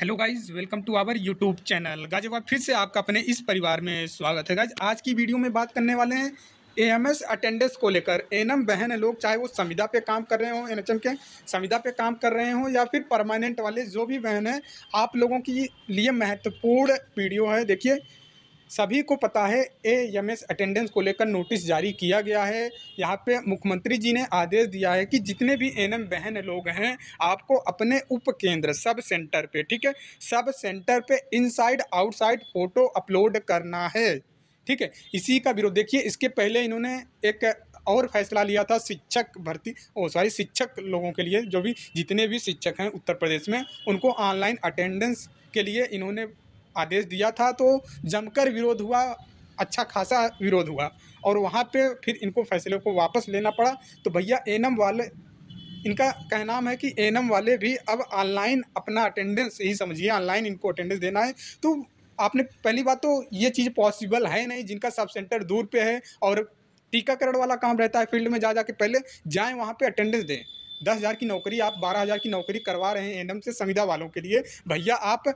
hello guys welcome to our YouTube channel guys एक फिर से आपका अपने इस परिवार में स्वागत है गाज आज की वीडियो में बात करने वाले हैं एएमएस अटेंडेंस को लेकर एम बहन लोग चाहे वो संविदा पे काम कर रहे हों एनएचएम के संविदा पे काम कर रहे हों या फिर परमानेंट वाले जो भी बहन हैं आप लोगों के लिए महत्वपूर्ण वीडियो है देखिए सभी को पता है ए एम एस अटेंडेंस को लेकर नोटिस जारी किया गया है यहाँ पे मुख्यमंत्री जी ने आदेश दिया है कि जितने भी एन एम बहन लोग हैं आपको अपने उप केंद्र सब सेंटर पे ठीक है सब सेंटर पे इनसाइड आउटसाइड फ़ोटो अपलोड करना है ठीक है इसी का विरोध देखिए इसके पहले इन्होंने एक और फैसला लिया था शिक्षक भर्ती ओ सॉरी शिक्षक लोगों के लिए जो भी जितने भी शिक्षक हैं उत्तर प्रदेश में उनको ऑनलाइन अटेंडेंस के लिए इन्होंने आदेश दिया था तो जमकर विरोध हुआ अच्छा खासा विरोध हुआ और वहाँ पे फिर इनको फैसले को वापस लेना पड़ा तो भैया एनम वाले इनका कहना है कि एनम वाले भी अब ऑनलाइन अपना अटेंडेंस ही समझिए ऑनलाइन इनको अटेंडेंस देना है तो आपने पहली बात तो ये चीज़ पॉसिबल है नहीं जिनका सब सेंटर दूर पे है और टीकाकरण वाला काम रहता है फील्ड में जा जा के पहले जाएँ वहाँ पर अटेंडेंस दें दस हज़ार की नौकरी आप बारह हज़ार की नौकरी करवा रहे हैं एनम से संविधा वालों के लिए भैया आप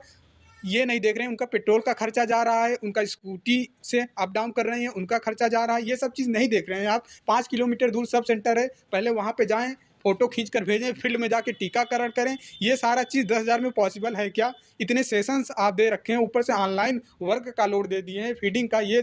ये नहीं देख रहे हैं उनका पेट्रोल का खर्चा जा रहा है उनका स्कूटी से अप डाउन कर रहे हैं उनका खर्चा जा रहा है ये सब चीज़ नहीं देख रहे हैं आप पाँच किलोमीटर दूर सब सेंटर है पहले वहाँ पर जाएँ फ़ोटो खींच कर भेजें फील्ड में जाके टीकाकरण करें ये सारा चीज़ दस हज़ार में पॉसिबल है क्या इतने सेशंस आप दे रखे हैं ऊपर से ऑनलाइन वर्क का लोड दे दिए हैं फीडिंग का ये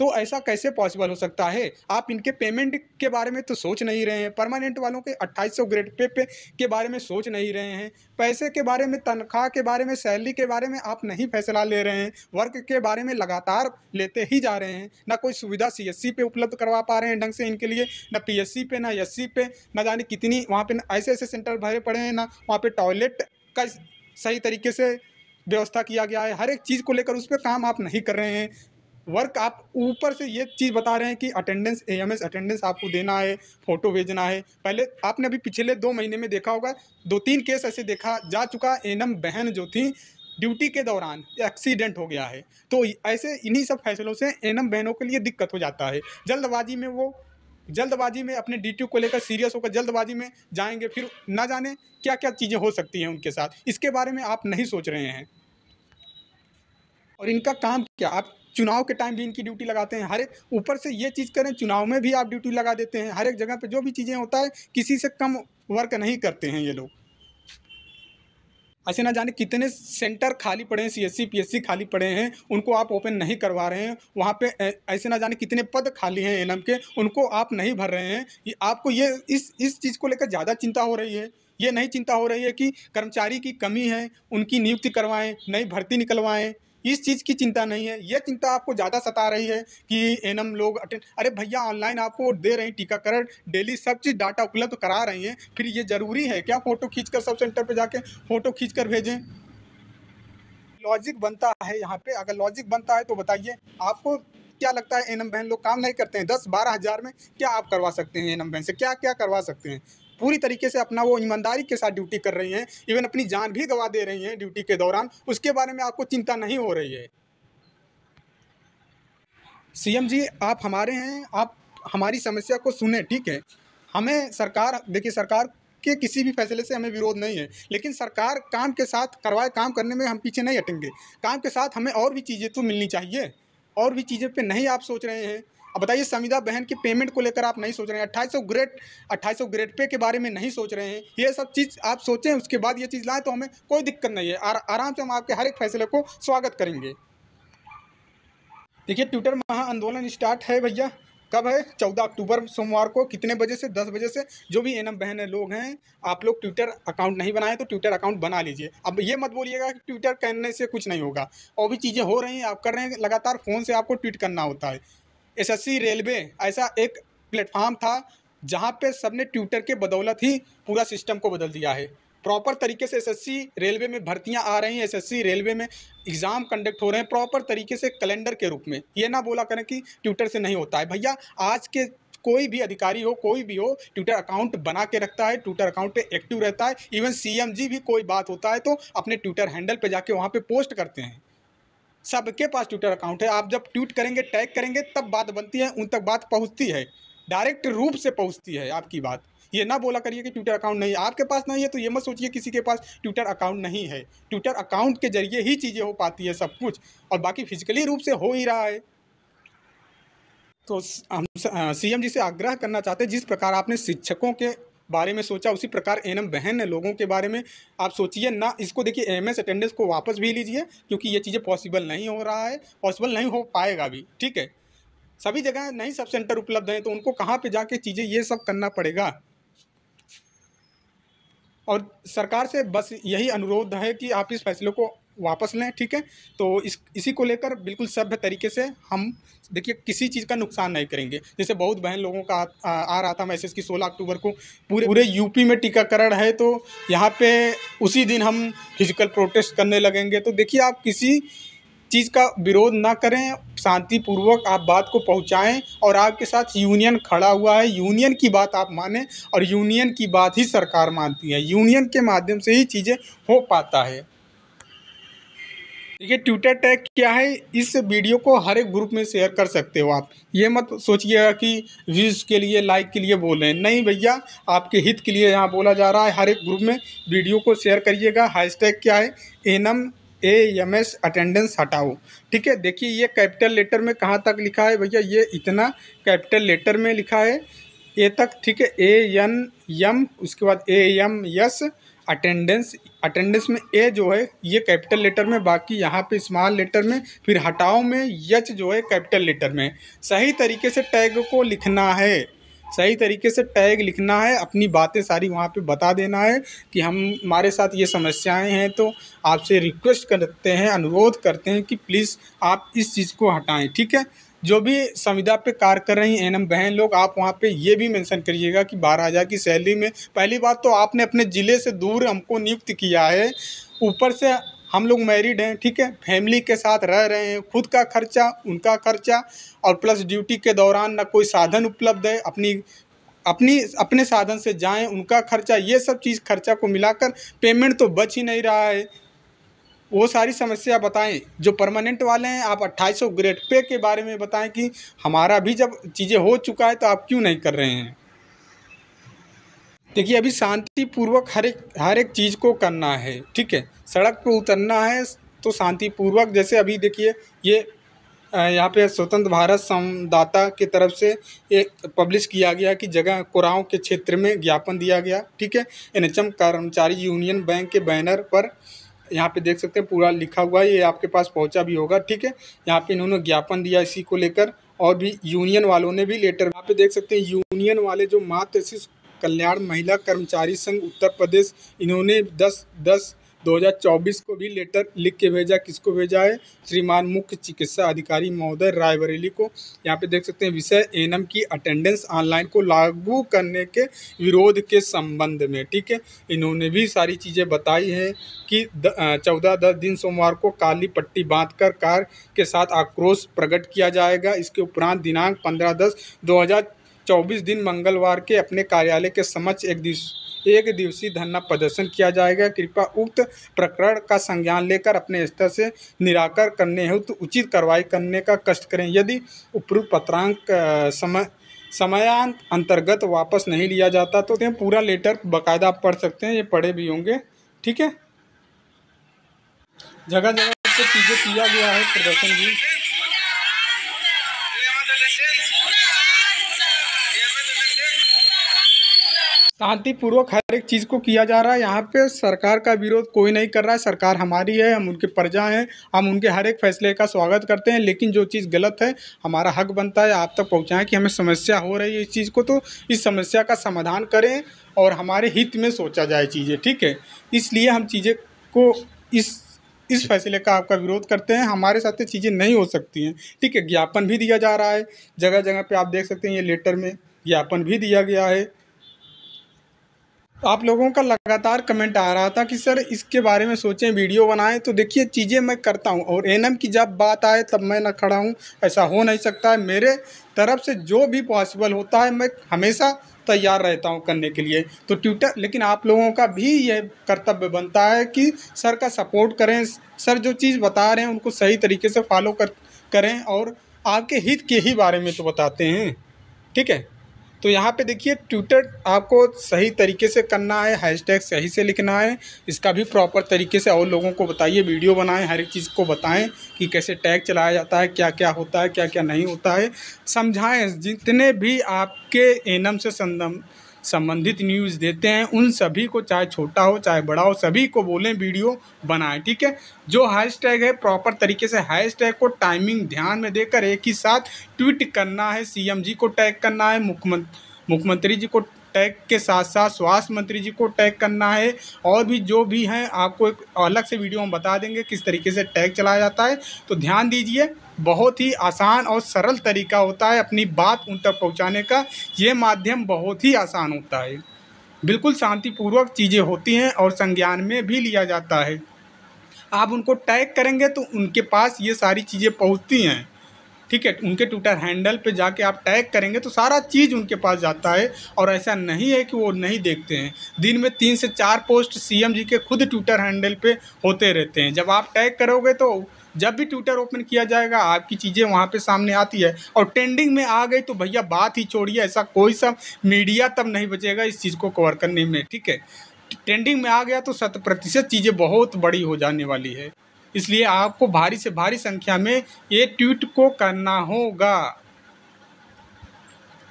तो ऐसा कैसे पॉसिबल हो सकता है आप इनके पेमेंट के बारे में तो सोच नहीं रहे हैं परमानेंट वालों के अट्ठाईस सौ ग्रेड पे, पे के बारे में सोच नहीं रहे हैं पैसे के बारे में तनख्वाह के बारे में सैलरी के बारे में आप नहीं फैसला ले रहे हैं वर्क के बारे में लगातार लेते ही जा रहे हैं ना कोई सुविधा सी एस पे उपलब्ध करवा पा रहे हैं ढंग से इनके लिए ना पी पे ना एस पे ना जाने कितनी वहाँ पर ऐसे ऐसे सेंटर भरे पड़े हैं ना वहाँ पर टॉयलेट का सही तरीके से व्यवस्था किया गया है हर एक चीज़ को लेकर उस पर काम आप नहीं कर रहे हैं वर्क आप ऊपर से ये चीज़ बता रहे हैं कि attendance A M S attendance आपको देना है फ़ोटो भेजना है पहले आपने अभी पिछले दो महीने में देखा होगा दो तीन केस ऐसे देखा जा चुका एनम बहन जो थी ड्यूटी के दौरान एक्सीडेंट हो गया है तो ऐसे इन्हीं सब फैसलों से एनम बहनों के लिए दिक्कत हो जाता है जल्दबाजी में वो जल्दबाजी में अपने ड्यूटी को लेकर सीरियस होकर जल्दबाजी में जाएंगे फिर ना जाने क्या क्या चीज़ें हो सकती हैं उनके साथ इसके बारे में आप नहीं सोच रहे हैं और इनका काम क्या आप चुनाव के टाइम भी इनकी ड्यूटी लगाते हैं हर एक ऊपर से ये चीज़ करें चुनाव में भी आप ड्यूटी लगा देते हैं हर एक जगह पर जो भी चीज़ें होता है किसी से कम वर्क नहीं करते हैं ये लोग ऐसे ना जाने कितने सेंटर खाली पड़े हैं सीएससी पीएससी खाली पड़े हैं उनको आप ओपन नहीं करवा रहे हैं वहाँ पे ऐसे ना जाने कितने पद खाली हैं एनएम के उनको आप नहीं भर रहे हैं ये आपको ये इस इस चीज़ को लेकर ज़्यादा चिंता हो रही है ये नहीं चिंता हो रही है कि कर्मचारी की कमी है उनकी नियुक्ति करवाएँ नई भर्ती निकलवाएँ इस चीज़ की चिंता नहीं है ये चिंता आपको ज़्यादा सता रही है कि एनम लोग अटेंड अरे भैया ऑनलाइन आपको दे रहे हैं टीकाकरण डेली सब चीज़ डाटा उपलब्ध करा रही हैं फिर ये ज़रूरी है क्या फ़ोटो खींच कर सब सेंटर पर जाके फ़ोटो खींच कर भेजें लॉजिक बनता है यहाँ पे अगर लॉजिक बनता है तो बताइए आपको क्या लगता है एनम बहन लोग काम नहीं करते हैं दस बारह हज़ार में क्या आप करवा सकते हैं एनम बहन से क्या क्या करवा सकते हैं पूरी तरीके से अपना वो ईमानदारी के साथ ड्यूटी कर रही हैं इवन अपनी जान भी गंवा दे रही हैं ड्यूटी के दौरान उसके बारे में आपको चिंता नहीं हो रही है सीएम जी आप हमारे हैं आप हमारी समस्या को सुने ठीक है हमें सरकार देखिए सरकार के किसी भी फैसले से हमें विरोध नहीं है लेकिन सरकार काम के साथ करवाए काम करने में हम पीछे नहीं हटेंगे काम के साथ हमें और भी चीज़ें तो मिलनी चाहिए और भी चीज़ें पे नहीं आप सोच रहे हैं अब बताइए संविदा बहन की पेमेंट को लेकर आप नहीं सोच रहे हैं अट्ठाईस सौ ग्रेड अट्ठाईस सौ ग्रेड पे के बारे में नहीं सोच रहे हैं ये सब चीज़ आप सोचें उसके बाद ये चीज़ लाएँ तो हमें कोई दिक्कत नहीं है आराम से हम आपके हर एक फैसले को स्वागत करेंगे देखिए ट्विटर महा आंदोलन स्टार्ट है भैया कब है चौदह अक्टूबर सोमवार को कितने बजे से दस बजे से जो भी एनम बहन है लोग हैं आप लोग ट्विटर अकाउंट नहीं बनाए तो ट्विटर अकाउंट बना लीजिए अब ये मत बोलिएगा कि ट्विटर करने से कुछ नहीं होगा और भी चीज़ें हो रही हैं आप कर रहे हैं लगातार फ़ोन से आपको ट्वीट करना होता है एसएससी रेलवे ऐसा एक प्लेटफार्म था जहाँ पे सबने ट्विटर के बदौलत ही पूरा सिस्टम को बदल दिया है प्रॉपर तरीके से एसएससी रेलवे में भर्तियां आ रही हैं एसएससी रेलवे में एग्ज़ाम कंडक्ट हो रहे हैं प्रॉपर तरीके से कैलेंडर के रूप में ये ना बोला करें कि ट्विटर से नहीं होता है भैया आज के कोई भी अधिकारी हो कोई भी हो ट्विटर अकाउंट बना के रखता है ट्विटर अकाउंट पे एक्टिव रहता है इवन सीएमजी भी कोई बात होता है तो अपने ट्विटर हैंडल पे जाके वहाँ पे पोस्ट करते हैं सबके पास ट्विटर अकाउंट है आप जब ट्वीट करेंगे टैग करेंगे तब बात बनती है उन तक बात पहुँचती है डायरेक्ट रूप से पहुँचती है आपकी बात ये ना बोला करिए कि ट्विटर अकाउंट नहीं है आपके पास नहीं है तो ये मत सोचिए किसी के पास ट्विटर अकाउंट नहीं है ट्विटर अकाउंट के जरिए ही चीज़ें हो पाती है सब कुछ और बाकी फिजिकली रूप से हो ही रहा है तो हम सीएम जी से आग्रह करना चाहते हैं जिस प्रकार आपने शिक्षकों के बारे में सोचा उसी प्रकार एनम बहन ने लोगों के बारे में आप सोचिए ना इसको देखिए एम एस अटेंडेंस को वापस भी लीजिए क्योंकि ये चीज़ें पॉसिबल नहीं हो रहा है पॉसिबल नहीं हो पाएगा भी ठीक है सभी जगह नहीं सब सेंटर उपलब्ध हैं तो उनको कहाँ पर जाके चीज़ें ये सब करना पड़ेगा और सरकार से बस यही अनुरोध है कि आप इस फैसले को वापस लें ठीक है तो इस इसी को लेकर बिल्कुल सभ्य तरीके से हम देखिए किसी चीज़ का नुकसान नहीं करेंगे जैसे बहुत बहन लोगों का आ, आ, आ रहा था मैसेज कि 16 अक्टूबर को पूरे पूरे यूपी में टीकाकरण है तो यहाँ पे उसी दिन हम फिजिकल प्रोटेस्ट करने लगेंगे तो देखिए आप किसी चीज़ का विरोध ना करें शांतिपूर्वक आप बात को पहुंचाएं और आपके साथ यूनियन खड़ा हुआ है यूनियन की बात आप माने और यूनियन की बात ही सरकार मानती है यूनियन के माध्यम से ही चीज़ें हो पाता है देखिए ट्विटर टैग क्या है इस वीडियो को हर एक ग्रुप में शेयर कर सकते हो आप ये मत सोचिएगा कि व्यूज़ के लिए लाइक के लिए बोल रहे हैं नहीं भैया आपके हित के लिए यहाँ बोला जा रहा है हर एक ग्रुप में वीडियो को शेयर करिएगा हैशटैग क्या है N M A M S attendance हटाओ ठीक है देखिए ये कैपिटल लेटर में कहाँ तक लिखा है भैया ये इतना कैपिटल लेटर में लिखा है ए तक ठीक है ए एन एम उसके बाद A M S attendance attendance में ए जो है ये कैपिटल लेटर में बाकी यहाँ पे स्मॉल लेटर में फिर हटाओ में यच जो है कैपिटल लेटर में सही तरीके से टैग को लिखना है सही तरीके से टैग लिखना है अपनी बातें सारी वहाँ पे बता देना है कि हम हमारे साथ ये समस्याएं हैं तो आपसे रिक्वेस्ट करते हैं अनुरोध करते हैं कि प्लीज़ आप इस चीज़ को हटाएं ठीक है जो भी संविदा पे कार्य कर रही एम बहन लोग आप वहाँ पे ये भी मेंशन करिएगा कि बारह हज़ार की सैलरी में पहली बात तो आपने अपने ज़िले से दूर हमको नियुक्त किया है ऊपर से हम लोग मैरिड हैं ठीक है फैमिली के साथ रह रहे हैं खुद का खर्चा उनका खर्चा और प्लस ड्यूटी के दौरान ना कोई साधन उपलब्ध है अपनी अपनी अपने साधन से जाएं उनका खर्चा ये सब चीज़ खर्चा को मिलाकर पेमेंट तो बच ही नहीं रहा है वो सारी समस्या बताएँ जो परमानेंट वाले हैं आप अट्ठाईस सौ ग्रेड पे के बारे में बताएँ कि हमारा भी जब चीज़ें हो चुका है तो आप क्यों नहीं कर रहे हैं देखिए अभी शांतिपूर्वक हर एक हर एक चीज़ को करना है ठीक है सड़क पर उतरना है तो शांतिपूर्वक जैसे अभी देखिए ये यहाँ पे स्वतंत्र भारत संवाददाता की तरफ से एक पब्लिश किया गया कि जगह कोराओं के क्षेत्र में ज्ञापन दिया गया ठीक है एनएचएम कर्मचारी यूनियन बैंक के बैनर पर यहाँ पे देख सकते हैं पूरा लिखा हुआ है ये आपके पास पहुँचा भी होगा ठीक है यहाँ पे इन्होंने ज्ञापन दिया इसी को लेकर और भी यूनियन वालों ने भी लेटर यहाँ पे देख सकते हैं यूनियन वाले जो मातृ कल्याण महिला कर्मचारी संघ उत्तर प्रदेश इन्होंने दस दस 2024 को भी लेटर लिख के भेजा किसको भेजा है श्रीमान मुख्य चिकित्सा अधिकारी महोदय रायबरेली को यहाँ पे देख सकते हैं विषय एनएम की अटेंडेंस ऑनलाइन को लागू करने के विरोध के संबंध में ठीक है इन्होंने भी सारी चीज़ें बताई हैं कि चौदह दस दिन सोमवार को काली पट्टी बांध कर कार के साथ आक्रोश प्रकट किया जाएगा इसके उपरांत दिनांक पंद्रह दस दो चौबीस दिन मंगलवार के अपने कार्यालय के समक्ष एक दिवस एक दिवसीय धरना प्रदर्शन किया जाएगा कृपया उक्त प्रकरण का संज्ञान लेकर अपने स्तर से निराकर करने हेतु उचित कार्रवाई करने का कष्ट करें यदि उपयुक्त पत्रांक समय समयान अंतर्गत वापस नहीं लिया जाता तो पूरा लेटर बकायदा आप पढ़ सकते हैं ये पढ़े भी होंगे ठीक है जगह जगह चीज़ें किया गया है प्रदर्शन भी शांतिपूर्वक हर एक चीज़ को किया जा रहा है यहाँ पे सरकार का विरोध कोई नहीं कर रहा है सरकार हमारी है हम उनके प्रजा हैं हम उनके हर एक फैसले का स्वागत करते हैं लेकिन जो चीज़ गलत है हमारा हक बनता है आप तक पहुँचाएँ कि हमें समस्या हो रही है इस चीज़ को तो इस समस्या का समाधान करें और हमारे हित में सोचा जाए चीज़ें ठीक है इसलिए हम चीज़ें को इस इस फैसले का आपका विरोध करते हैं हमारे साथ ये तो चीज़ें नहीं हो सकती हैं ठीक है ज्ञापन भी दिया जा रहा है जगह जगह पे आप देख सकते हैं ये लेटर में ज्ञापन भी दिया गया है आप लोगों का लगातार कमेंट आ रहा था कि सर इसके बारे में सोचें वीडियो बनाएं तो देखिए चीज़ें मैं करता हूं और एनएम की जब बात आए तब मैं ना खड़ा हूं ऐसा हो नहीं सकता है मेरे तरफ से जो भी पॉसिबल होता है मैं हमेशा तैयार रहता हूं करने के लिए तो ट्विटर लेकिन आप लोगों का भी यह कर्तव्य बनता है कि सर का सपोर्ट करें सर जो चीज़ बता रहे हैं उनको सही तरीके से फॉलो कर करें और आपके हित के ही बारे में तो बताते हैं ठीक है तो यहाँ पे देखिए ट्विटर आपको सही तरीके से करना है हैशटैग सही से लिखना है इसका भी प्रॉपर तरीके से और लोगों को बताइए वीडियो बनाएं हर एक चीज़ को बताएं कि कैसे टैग चलाया जाता है क्या क्या होता है क्या क्या नहीं होता है समझाएँ जितने भी आपके एनम से संदम संबंधित न्यूज़ देते हैं उन सभी को चाहे छोटा हो चाहे बड़ा हो सभी को बोलें वीडियो बनाएं ठीक है जो हैशटैग है प्रॉपर तरीके से हैशटैग को टाइमिंग ध्यान में देकर एक ही साथ ट्वीट करना है सीएम जी को टैग करना है मुख्यमंत्री मुख्यमंत्री जी को टैग के साथ साथ स्वास्थ्य मंत्री जी को टैग करना है और भी जो भी हैं आपको एक अलग से वीडियो हम बता देंगे किस तरीके से टैग चलाया जाता है तो ध्यान दीजिए बहुत ही आसान और सरल तरीका होता है अपनी बात उन तक पहुँचाने का ये माध्यम बहुत ही आसान होता है बिल्कुल शांतिपूर्वक चीज़ें होती हैं और संज्ञान में भी लिया जाता है आप उनको टैग करेंगे तो उनके पास ये सारी चीज़ें पहुँचती हैं ठीक है उनके ट्विटर हैंडल पे जाके आप टैग करेंगे तो सारा चीज़ उनके पास जाता है और ऐसा नहीं है कि वो नहीं देखते हैं दिन में तीन से चार पोस्ट सीएम जी के खुद ट्विटर हैंडल पे होते रहते हैं जब आप टैग करोगे तो जब भी ट्विटर ओपन किया जाएगा आपकी चीज़ें वहाँ पे सामने आती है और ट्रेंडिंग में आ गई तो भैया बात ही छोड़िए ऐसा कोई सा मीडिया तब नहीं बचेगा इस चीज़ को कवर करने में ठीक है ट्रेंडिंग में आ गया तो शत प्रतिशत चीज़ें बहुत बड़ी हो जाने वाली है इसलिए आपको भारी से भारी संख्या में ये ट्वीट को करना होगा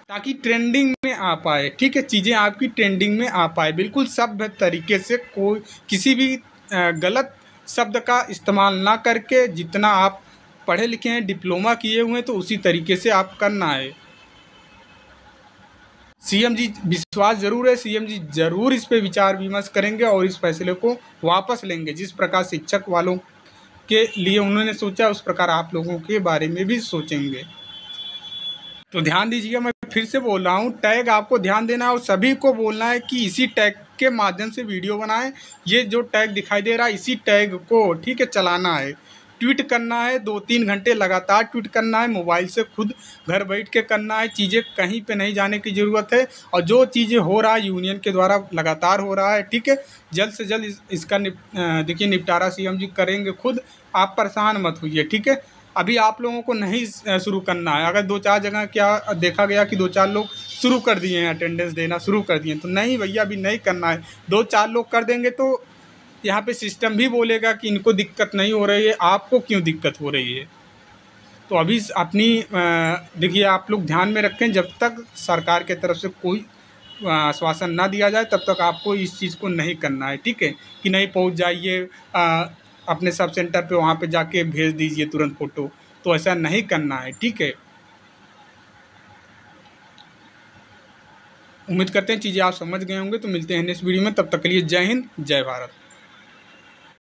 ताकि ट्रेंडिंग में आ पाए ठीक है चीज़ें आपकी ट्रेंडिंग में आ पाए बिल्कुल सभ्य तरीके से कोई किसी भी गलत शब्द का इस्तेमाल ना करके जितना आप पढ़े लिखे हैं डिप्लोमा किए हुए हैं तो उसी तरीके से आप करना है सीएम जी विश्वास ज़रूर है सीएम जी ज़रूर इस पर विचार विमर्श करेंगे और इस फैसले को वापस लेंगे जिस प्रकार शिक्षक वालों के लिए उन्होंने सोचा उस प्रकार आप लोगों के बारे में भी सोचेंगे तो ध्यान दीजिएगा मैं फिर से बोल रहा हूँ टैग आपको ध्यान देना है और सभी को बोलना है कि इसी टैग के माध्यम से वीडियो बनाएं ये जो टैग दिखाई दे रहा है इसी टैग को ठीक है चलाना है ट्वीट करना है दो तीन घंटे लगातार ट्वीट करना है मोबाइल से खुद घर बैठ के करना है चीज़ें कहीं पे नहीं जाने की ज़रूरत है और जो चीज़ें हो रहा है यूनियन के द्वारा लगातार हो रहा है ठीक है जल्द से जल्द इस, इसका निप, देखिए निपटारा सीएम जी करेंगे खुद आप परेशान मत होइए ठीक है अभी आप लोगों को नहीं शुरू करना है अगर दो चार जगह क्या देखा गया कि दो चार लोग शुरू कर दिए हैं अटेंडेंस देना शुरू कर दिए तो नहीं भैया अभी नहीं करना है दो चार लोग कर देंगे तो यहाँ पे सिस्टम भी बोलेगा कि इनको दिक्कत नहीं हो रही है आपको क्यों दिक्कत हो रही है तो अभी अपनी देखिए आप लोग ध्यान में रखें जब तक सरकार के तरफ से कोई आश्वासन ना दिया जाए तब तक आपको इस चीज़ को नहीं करना है ठीक है कि नहीं पहुँच जाइए अपने सब सेंटर पे वहाँ पे जाके भेज दीजिए तुरंत फ़ोटो तो ऐसा नहीं करना है ठीक है उम्मीद करते हैं चीज़ें आप समझ गए होंगे तो मिलते हैं नेक्स्ट वीडियो में तब तक के लिए जय हिंद जय भारत